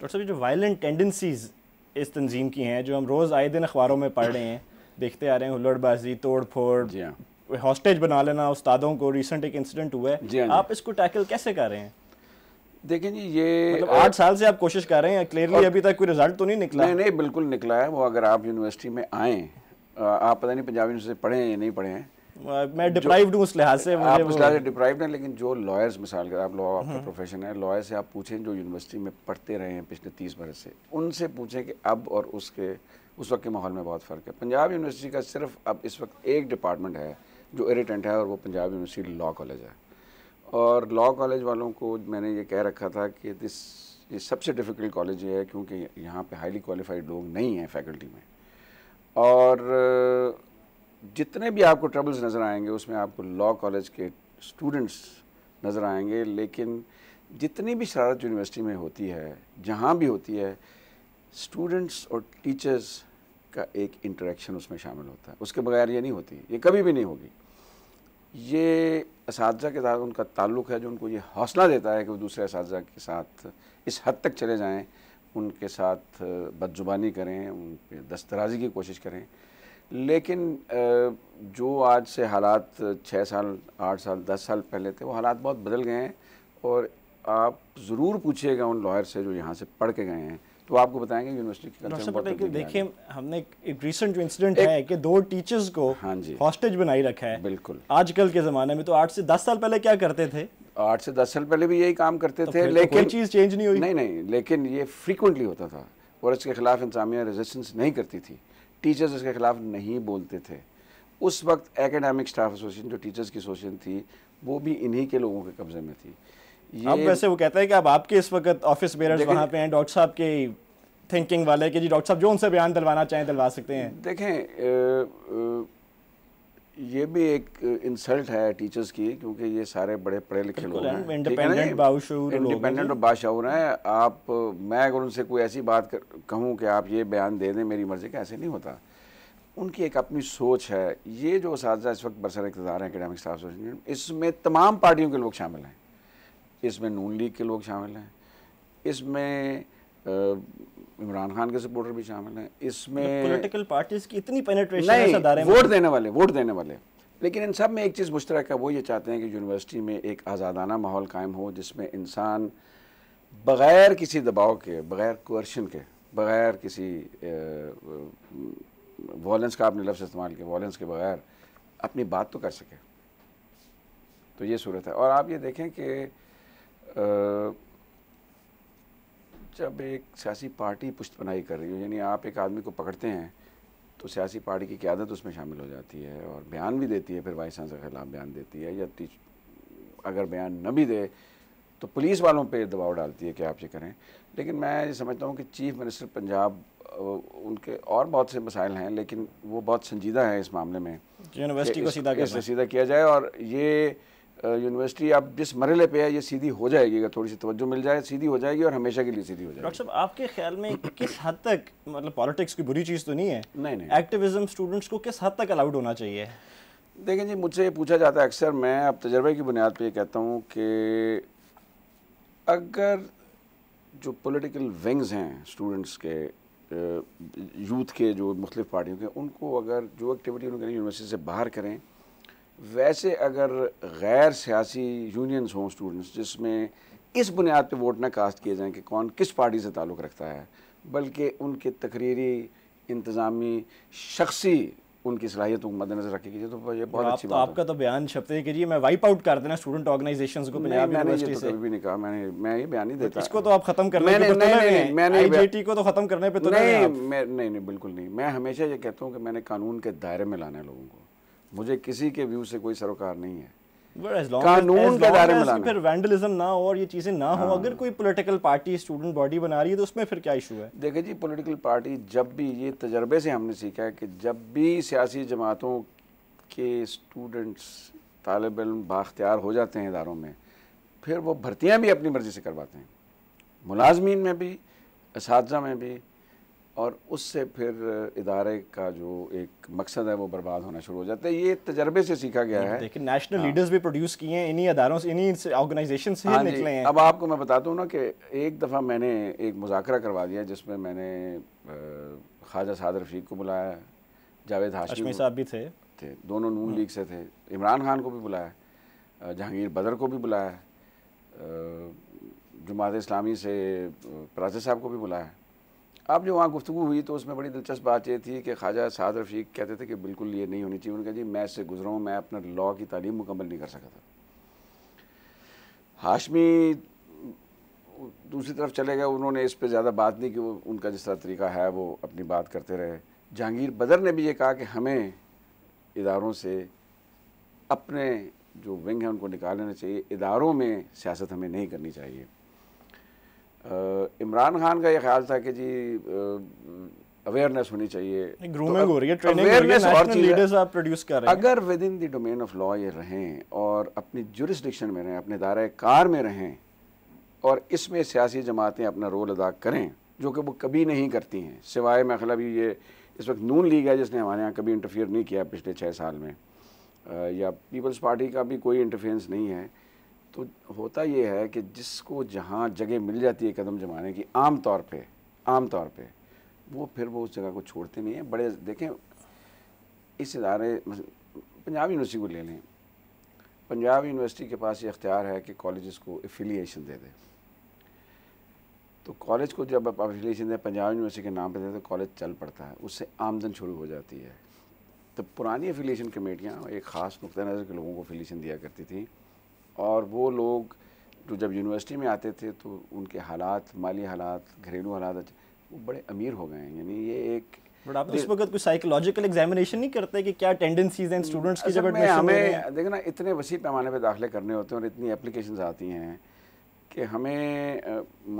Doctor साहब जो violent tendencies इस तंजीम की हैं जो हम रोज़ आए दिन अखबारों में पढ़ रहे हैं देखते आ रहे हैं हुल्लड़बाजी तोड़ फोड़ जी हॉस्टेज हाँ। बना लेना उस्तादों को रिसेंट एक इंसिडेंट हुआ है हाँ, आप इसको टैकल कैसे कर रहे हैं देखें जी ये मतलब आठ साल से आप कोशिश कर रहे हैं क्लियरली अभी तक कोई रिजल्ट तो नहीं निकला नहीं नहीं बिल्कुल निकला है वो अगर आप यूनिवर्सिटी में आएँ आप पता नहीं पंजाब यूनिवर्सिटी पढ़े हैं या नहीं पढ़े हैं मैं डिप्राइव्ड हूँ उस लिहाज से आप उस लिहाज से डिप्राइव्ड हैं लेकिन जो लॉयर्स मिसाल के आप लॉ आपका प्रोफेशन है लॉयर से आप पूछें जो यूनिवर्सिटी में पढ़ते रहे हैं पिछले तीस बरस से उनसे पूछें कि अब और उसके उस वक्त के माहौल में बहुत फ़र्क है पंजाब यूनिवर्सिटी का सिर्फ अब इस वक्त एक डिपार्टमेंट है जो इरीटेंट है और वो पंजाब यूनिवर्सिटी लॉ कॉलेज है और लॉ कॉलेज वालों को मैंने ये कह रखा था कि दिस ये सबसे डिफ़िकल्ट कॉलेज ये है क्योंकि यहाँ पे हाईली क्वालिफाइड लोग नहीं हैं फैकल्टी में और जितने भी आपको ट्रबल्स नज़र आएंगे उसमें आपको लॉ कॉलेज के स्टूडेंट्स नज़र आएंगे लेकिन जितनी भी शरारत यूनिवर्सिटी में होती है जहाँ भी होती है स्टूडेंट्स और टीचर्स का एक इंटरेक्शन उसमें शामिल होता है उसके बगैर ये नहीं होती ये कभी भी नहीं होगी ये इस के साथ उनका ताल्लुक़ है जो उनको ये हौसला देता है कि वो दूसरे इस के साथ इस हद तक चले जाएं उनके साथ बदजुबानी करें उन पर दस्तराजी की कोशिश करें लेकिन जो आज से हालात छः साल आठ साल दस साल पहले थे वो हालात बहुत बदल गए हैं और आप ज़रूर पूछिएगा उन लॉयर से जो यहाँ से पढ़ के गए हैं तो आपको बताएंगे यूनिवर्सिटी के देखिए हमने एक रिसेंट जो इंसिडेंट है कि दो टीचर्स को हाँ जी हॉस्टेज बनाई रखा है बिल्कुल आजकल के ज़माने में तो आठ से दस साल पहले क्या करते थे आठ से दस साल पहले भी यही काम करते तो थे तो लेकिन तो चीज़ चेंज नहीं हुई नहीं नहीं लेकिन ये फ्रीक्वेंटली होता था और इसके खिलाफ इंसामिया रेजिस्टेंस नहीं करती थी टीचर्स उसके खिलाफ नहीं बोलते थे उस वक्त एकेडमिक स्टाफ एसोसिएशन जो टीचर्स की एसोसिएशन थी वो भी इन्हीं के लोगों के कब्जे में थी ये अब वैसे वो कहता है कि अब आपके इस वक्त ऑफिस बेरर्स वहाँ पे हैं डॉक्टर साहब के थिंकिंग वाले कि जी डॉक्टर साहब जो उनसे बयान दिलवाना चाहें दिलवा सकते हैं देखें ये भी एक इंसल्ट है टीचर्स की क्योंकि ये सारे बड़े पढ़े लिखे लोग हैं इंडिपेंडेंट बाशूर इंडिपेंडेंट और बाशूर हैं आप मैं अगर उनसे कोई ऐसी बात कहूँ कि आप ये बयान दे दें मेरी मर्ज़ी का ऐसे नहीं होता उनकी एक अपनी सोच है ये जो इस वक्त बरसर इकतदार हैं एकेडमिक स्टाफ एसोसिएशन इसमें तमाम पार्टियों के लोग शामिल हैं इसमें नून लीग के लोग शामिल हैं इसमें इमरान खान के सपोर्टर भी शामिल हैं इसमें पॉलिटिकल मतलब पार्टीज की इतनी पेनिट्रेशन नहीं वोट देने वाले वोट देने वाले लेकिन इन सब में एक चीज़ मुश्तरक है वो ये चाहते हैं कि यूनिवर्सिटी में एक आज़ादाना माहौल कायम हो जिसमें इंसान बग़ैर किसी दबाव के बग़ैर कोर्शन के बग़ैर किसी वॉलेंस का आपने लफ्ज़ इस्तेमाल किया वॉलेंस के बग़ैर अपनी बात तो कर सके तो ये सूरत है और आप ये देखें कि जब एक सियासी पार्टी बनाई कर रही हो यानी आप एक आदमी को पकड़ते हैं तो सियासी पार्टी की क्यादत उसमें शामिल हो जाती है और बयान भी देती है फिर वाइस चांसलर के खिलाफ बयान देती है या अगर बयान न भी दे तो पुलिस वालों पे दबाव डालती है कि आप ये करें लेकिन मैं ये समझता हूँ कि चीफ मिनिस्टर पंजाब उनके और बहुत से मसाइल हैं लेकिन वो बहुत संजीदा हैं इस मामले में यूनिवर्सिटी को सीधा सीधा किया जाए और ये यूनिवर्सिटी आप जिस मरले पे है ये सीधी हो जाएगी अगर थोड़ी सी तवज्जो मिल जाए सीधी हो जाएगी और हमेशा के लिए सीधी हो जाएगी डॉक्टर साहब आपके ख्याल में किस हद तक मतलब पॉलिटिक्स की बुरी चीज़ तो नहीं है नहीं नहीं एक्टिविज्म स्टूडेंट्स को किस हद तक अलाउड होना चाहिए देखें जी मुझसे पूछा जाता है अक्सर मैं अब तजर्बे की बुनियाद पर यह कहता हूँ कि अगर जो पोलिटिकल विंग्स हैं स्टूडेंट्स के यूथ के जो मुख्तलिफ पार्टियों के उनको अगर जो एक्टिविटी उनको यूनिवर्सिटी से बाहर करें वैसे अगर गैर सियासी यूनियंस हों स्टूडेंट्स जिसमें इस बुनियाद पर वोट ना कास्ट किए जाएँ कि कौन किस पार्टी से ताल्लुक़ रखता है बल्कि उनके तकरीरी इंतज़ामी शख्सी उनकी सलाहियतों को मद्देनजर रखी कीजिए तो ये बहुत अच्छी तो बात आपका तो बयान हैं कि जी मैं वाइप आउट कर देना स्टूडेंट ऑर्गेनाइजेशन को तो कभी नहीं कहा मैंने मैं ये बयान नहीं देता इसको तो आप खत्म करने मैंने, तो नहीं, नहीं, मैंने आईजीटी को तो खत्म करने पे तो नहीं नहीं नहीं बिल्कुल नहीं मैं हमेशा ये कहता हूँ कि मैंने कानून के दायरे में लाना है लोगों को मुझे किसी के व्यू से कोई सरोकार नहीं है कानून के दायरे में लाना फिर वैंडलिज्म ना हो और ये चीजें ना हो हाँ। अगर कोई पॉलिटिकल पार्टी स्टूडेंट बॉडी बना रही है तो उसमें फिर क्या इशू है देखिए जी पॉलिटिकल पार्टी जब भी ये तजर्बे से हमने सीखा है कि जब भी सियासी जमातों के स्टूडेंट्स तालब इम बाख्तियार हो जाते हैं इदारों में फिर वो भर्तियाँ भी अपनी मर्ज़ी से करवाते हैं मुलाजमीन में भी इस में भी और उससे फिर इदारे का जो एक मकसद है वो बर्बाद होना शुरू हो जाता है ये तजर्बे से सीखा गया है देखिए नेशनल लीडर्स हाँ। भी प्रोड्यूस किए हैं इन्हीं अदारों से इन्हीं ऑर्गेनाइजेशन से हाँ निकले हैं अब आपको मैं बताता हूँ ना कि एक दफ़ा मैंने एक मुजाकरा करवा दिया जिसमें मैंने ख्वाजा सादर रफीक को बुलाया जावेद हाशमी साहब भी थे थे दोनों नून हाँ। लीग से थे इमरान खान को भी बुलाया जहांगीर बदर को भी बुलाया जमात इस्लामी से प्राजर साहब को भी बुलाया अब जो वहाँ गुफ्तु हुई तो उसमें बड़ी दिलचस्प बात यह थी कि ख्वाजा साद रफीक कहते थे कि बिल्कुल ये नहीं होनी चाहिए उन्होंने कहा जी मैं इससे गुजरा हूँ मैं अपना लॉ की तालीम मुकम्मल नहीं कर सका था हाशमी दूसरी तरफ चले गए उन्होंने इस पर ज़्यादा बात नहीं की वो उनका जिस तरह तरीका है वो अपनी बात करते रहे जहांगीर बदर ने भी ये कहा कि हमें इदारों से अपने जो विंग हैं उनको निकाल लेना चाहिए इदारों में सियासत हमें नहीं करनी चाहिए इमरान खान का ये ख्याल था कि जी अवेयरनेस होनी चाहिए ग्रूमिंग तो हो रही है लीडर्स आप प्रोड्यूस कर रहे हैं अगर within the domain of law ये रहें और अपनी जुरिस्डिक्शन में रहें अपने दायरे कार में रहें और इसमें सियासी जमातें अपना रोल अदा करें जो कि वो कभी नहीं करती हैं सिवाय महखला मतलब ये इस वक्त नून लीग है जिसने हमारे यहाँ कभी इंटरफियर नहीं किया पिछले छः साल में या पीपल्स पार्टी का भी कोई इंटरफेरेंस नहीं है तो होता ये है कि जिसको जहाँ जगह मिल जाती है कदम जमाने की आम तौर पे आम तौर पे वो फिर वो उस जगह को छोड़ते नहीं हैं बड़े देखें इस इदारे पंजाब यूनिवर्सिटी को ले लें पंजाब यूनिवर्सिटी के पास ये अख्तियार है कि कॉलेज़ को एफिलिएशन दे दें तो कॉलेज को जब आप एफिलिएशन दें पंजाब यूनिवर्सिटी के नाम पर देते तो कॉलेज चल पड़ता है उससे आमदन शुरू हो जाती है तो पुरानी एफिलिएशन कमेटियाँ एक ख़ास नुक़ नज़र के लोगों को एफिलिएशन दिया करती थी और वो लोग जो जब यूनिवर्सिटी में आते थे तो उनके हालात माली हालात घरेलू हालात वो बड़े अमीर हो गए हैं यानी ये एक बट आप इस वक्त कोई साइकोलॉजिकल एग्जामिनेशन नहीं करते कि क्या टेंडेंसीज हैं स्टूडेंट्स की जब एडमिशन हमें देखना इतने वसी पैमाने पे दाखिले करने होते हैं और इतनी एप्लीकेशंस आती हैं कि हमें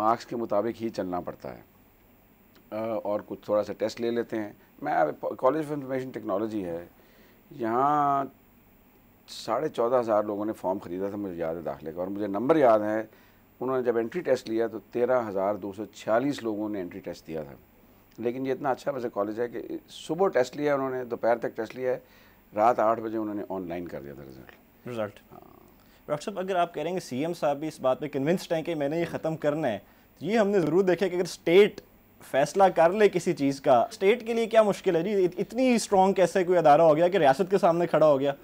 मार्क्स के मुताबिक ही चलना पड़ता है और कुछ थोड़ा सा टेस्ट ले लेते हैं मैं कॉलेज ऑफ इंफॉर्मेशन टेक्नोलॉजी है यहाँ साढ़े चौदह हज़ार लोगों ने फॉर्म ख़रीदा था मुझे याद है दाखिले का और मुझे नंबर याद है उन्होंने जब एंट्री टेस्ट लिया तो तेरह हज़ार दो सौ छियालीस लोगों ने एंट्री टेस्ट दिया था लेकिन ये इतना अच्छा वैसे कॉलेज है कि सुबह टेस्ट लिया उन्होंने दोपहर तक टेस्ट लिया है रात आठ बजे उन्होंने ऑनलाइन कर दिया था रिजल्ट रिजल्ट हाँ डॉक्टर साहब अगर आप कह रहे हैं सी एम साहब भी इस बात पर कन्विंस्ड हैं कि मैंने ये ख़त्म करना है तो ये हमने ज़रूर देखा कि अगर स्टेट फैसला कर ले किसी चीज़ का स्टेट के लिए क्या मुश्किल है जी इतनी स्ट्रॉन्ग कैसे कोई अदारा हो गया कि रियासत के सामने खड़ा हो गया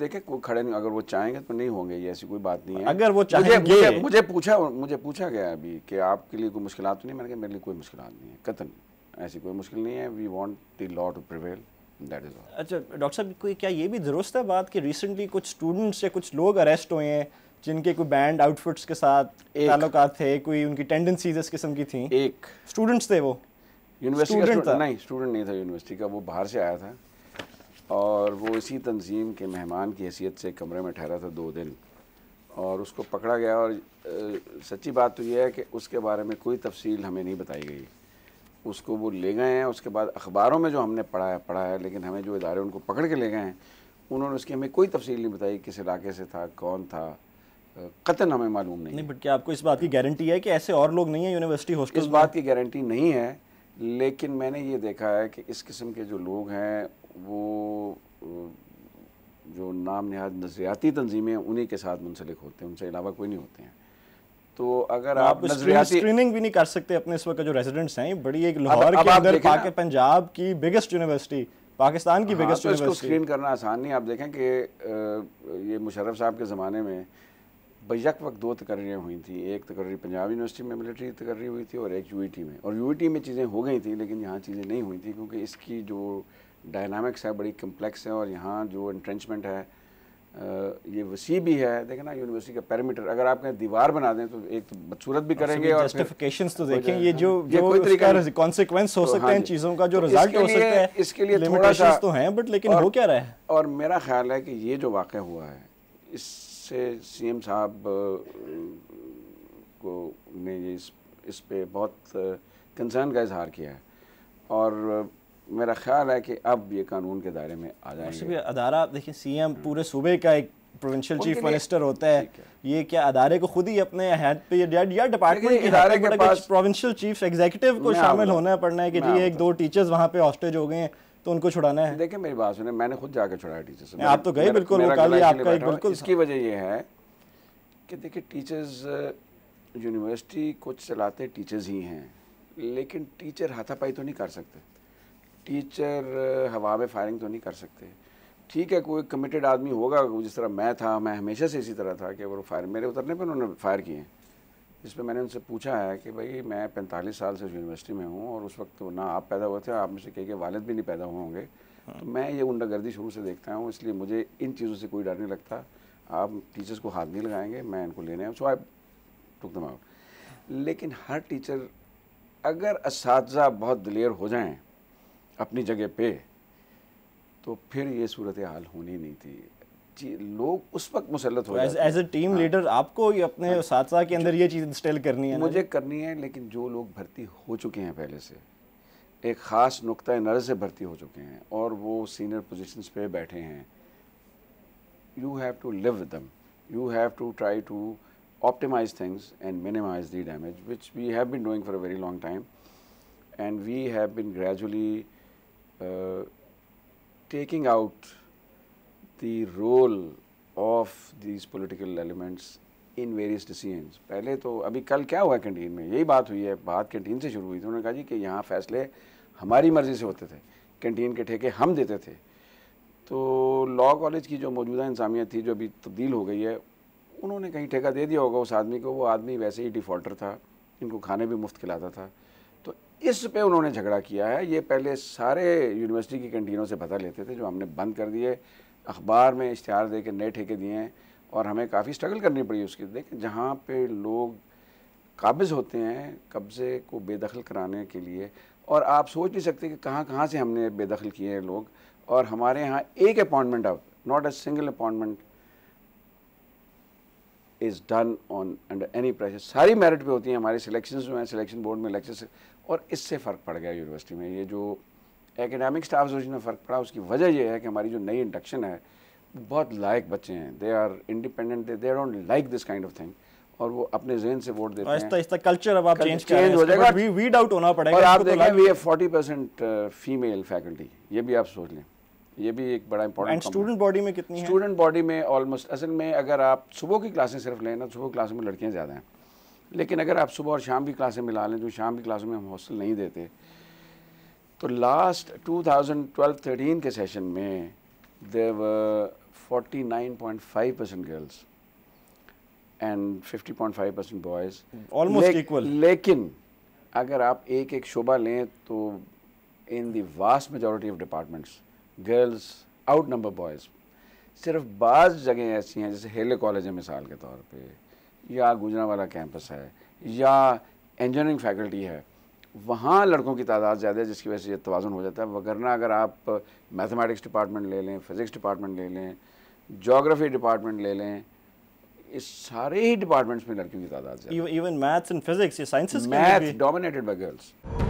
देखे कोई खड़े नहीं अगर वो चाहेंगे तो नहीं होंगे ये ऐसी कोई बात नहीं है अगर वो चाहेंगे मुझे, मुझे, मुझे पूछा मुझे पूछा गया अभी कि आपके लिए कोई मुश्किल तो नहीं मैंने कहा मेरे लिए कोई मुश्किल नहीं है कतन ऐसी कोई मुश्किल नहीं है we want the law to prevail that is all अच्छा डॉक्टर साहब कोई क्या ये भी दुरुस्त है बात कि रिसेंटली कुछ स्टूडेंट्स या कुछ लोग अरेस्ट हुए हैं जिनके कोई बैंड आउटफिट्स के साथ ताल्लुकात थे कोई उनकी टेंडेंसीज इस किस्म की थी एक स्टूडेंट्स थे वो यूनिवर्सिटी का नहीं स्टूडेंट नहीं था यूनिवर्सिटी का वो बाहर से आया था और वो इसी तंजीम के मेहमान की हैसियत से कमरे में ठहरा था दो दिन और उसको पकड़ा गया और आ, सच्ची बात तो यह है कि उसके बारे में कोई तफसील हमें नहीं बताई गई उसको वो ले गए हैं उसके बाद अखबारों में जो हमने पढ़ा है पढ़ा है लेकिन हमें जो इदारे उनको पकड़ के ले गए हैं उन्होंने उसकी हमें कोई तफसील नहीं बताई किस इलाके से था कौन था कतन हमें मालूम नहीं नहीं बट क्या आपको इस बात की गारंटी है कि ऐसे और लोग नहीं है यूनिवर्सिटी हॉस्टल इस बात की गारंटी नहीं है लेकिन मैंने ये देखा है कि इस किस्म के जो लोग हैं वो जो नाम नहाद नजरियाती तंजीमें उन्हीं के साथ मुंसलिक होते हैं उनसे अलावा कोई नहीं होते हैं तो अगर आप, आप नजरियाती स्क्रीनिंग भी नहीं कर सकते अपने इस वक्त जो रेजिडेंट्स हैं बड़ी एक लाहौर के अंदर पाके पंजाब की बिगेस्ट यूनिवर्सिटी पाकिस्तान की बिगेस्ट हाँ, तो इसको स्क्रीन करना आसान नहीं आप देखें कि ये मुशर्रफ साहब के ज़माने में बैक वक्त दो तकर्रियाँ हुई थी एक तकर्री पंजाब यूनिवर्सिटी में मिलिट्री तकर्री हुई थी और एक यू e में और यू e में चीज़ें हो गई थी लेकिन यहाँ चीज़ें नहीं हुई थी क्योंकि इसकी जो डायनामिक्स है बड़ी कम्प्लेक्स है और यहाँ जो इंट्रेंचमेंट है आ, ये वसी भी है देखें ना यूनिवर्सिटी का पैरामीटर अगर आप कहें दीवार बना दें तो एक तो बदसूरत भी हाँ, करेंगे और जस्टिफिकेशंस तो देखें ये जो ये जो तरीका कॉन्सिक्वेंस तो हाँ तो हो सकते हैं चीज़ों का जो रिजल्ट हो सकता है इसके लिए थोड़ा तो हैं बट लेकिन हो क्या रहा है और मेरा ख्याल है कि ये जो वाक़ हुआ है इससे सी साहब को ने इस इस पर बहुत कंसर्न का इजहार किया है और मेरा ख्याल है कि अब ये कानून के दायरे में आ जाएंगे अदारा देखिए सीएम पूरे सूबे का एक प्रोविंशियल चीफ मिनिस्टर होता है ये क्या अदारे को खुद ही अपने हेड पे या डिपार्टमेंट के इदारे के पास प्रोविंशियल चीफ एग्जीक्यूटिव को शामिल होना पड़ना है कि जी एक दो टीचर्स वहाँ पे हॉस्टेज हो गए तो उनको छुड़ाना है देखिए मेरी बात सुने मैंने खुद जाकर छुड़ाया टीचर्स आप तो गए बिल्कुल आपका बिल्कुल इसकी वजह यह है कि देखिए टीचर्स यूनिवर्सिटी uh, कुछ चलाते टीचर्स ही हैं लेकिन टीचर हाथापाई तो नहीं कर सकते टीचर हवा में फायरिंग तो नहीं कर सकते ठीक है कोई कमिटेड आदमी होगा जिस तरह मैं था मैं हमेशा से इसी तरह था कि वो फायर मेरे उतरने पर उन्होंने फायर किए जिस पर मैंने उनसे पूछा है कि भाई मैं पैंतालीस साल से यूनिवर्सिटी में हूँ और उस वक्त तो ना आप पैदा हुए थे आप में से कहीं के वालद भी नहीं पैदा हुए होंगे तो मैं ये गुंडागर्दी शुरू से देखता हूँ इसलिए मुझे इन चीज़ों से कोई डर नहीं लगता आप टीचर्स को हाथ नहीं लगाएंगे मैं इनको लेने आऊँ सो आई टुक दम आउट लेकिन हर टीचर अगर इस बहुत दिलेर हो जाएँ अपनी जगह पे तो फिर ये सूरत हाल होनी नहीं थी जी लोग उस वक्त मुसलत हो एज ए टीम लीडर आपको ही अपने हाँ, के अंदर ये चीज़ इंस्टॉल करनी है मुझे करनी है लेकिन जो लोग भर्ती हो चुके हैं पहले से एक ख़ास नुक़ नज़र से भर्ती हो चुके हैं और वो सीनियर पोजिशन पे बैठे हैं you have to live with them you have to try to optimise things and minimise the damage which we have been doing for a very long time and we have been gradually Uh, taking out the role of these political elements in various decisions. पहले तो अभी कल क्या हुआ canteen में यही बात हुई है बात कैंटीन से शुरू हुई थी उन्होंने कहा जी कि यहाँ फैसले हमारी मर्ज़ी से होते थे कैंटीन के ठेके हम देते थे तो लॉ कॉलेज की जो मौजूदा इंसामियत थी जो अभी तब्दील हो गई है उन्होंने कहीं ठेका दे दिया होगा उस आदमी को वो आदमी वैसे ही डिफ़ॉल्टर था इनको खाने भी मुफ्त खिलाता था इस पे उन्होंने झगड़ा किया है ये पहले सारे यूनिवर्सिटी की कैंटीनों से पता लेते थे जो हमने बंद कर दिए अखबार में इश्तहार दे के नए ठेके दिए हैं और हमें काफ़ी स्ट्रगल करनी पड़ी उसकी देखें जहाँ पे लोग काबिज होते हैं कब्ज़े को बेदखल कराने के लिए और आप सोच नहीं सकते कि कहाँ कहाँ से हमने बेदखल किए हैं लोग और हमारे यहाँ एक अपॉइंटमेंट अब not a single appointment is done on under any pressure सारी मेरिट पे होती हैं हमारे सिलेक्शन जो हैं सिलेक्शन बोर्ड में इलेक्शन और इससे फ़र्क पड़ गया यूनिवर्सिटी में ये जो एकेडमिक स्टाफ जो जिसमें फ़र्क पड़ा उसकी वजह यह है कि हमारी जो नई इंडक्शन है बहुत लायक बच्चे हैं they are independent they don't like this kind of thing और वो अपने जहन से वोट देते तो हैं कल्चर तो, तो अब आप चेंज चेंज हो जाएगा वी वीड आउट होना पड़ेगा और आप देखें we have 40 percent female faculty ये भी आप सोच लें ये भी एक बड़ा इंपॉर्टेंट स्टूडेंट बॉडी में कितनी स्टूडेंट बॉडी में ऑलमोस्ट असल में अगर आप सुबह की क्लासें सिर्फ लें ना सुबह क्लास में लड़कियां ज़्यादा हैं लेकिन अगर आप सुबह और शाम की क्लासें मिला लें तो शाम की क्लासों में हम हॉस्टल नहीं देते तो लास्ट 2012-13 के सेशन में there were 49.5 percent girls and 50.5 percent boys almost equal लेकिन अगर आप एक एक शोबा लें तो in the vast majority of departments girls outnumber boys सिर्फ बाज़ जगह ऐसी हैं जैसे हेले कॉलेज है मिसाल के तौर पर या गुजरावाला कैंपस है या इंजीनियरिंग फैकल्टी है वहाँ लड़कों की तादाद ज़्यादा है जिसकी वजह से ये तोज़ुन हो जाता है वगरना अगर आप मैथमेटिक्स डिपार्टमेंट ले लें फिज़िक्स डिपार्टमेंट ले लें जोग्राफी डिपार्टमेंट ले लें इस सारे ही डिपार्टमेंट्स में लड़कियों की तादाद इवन मैथ्स एंड फिजिक्स ये sciences maths dominated by girls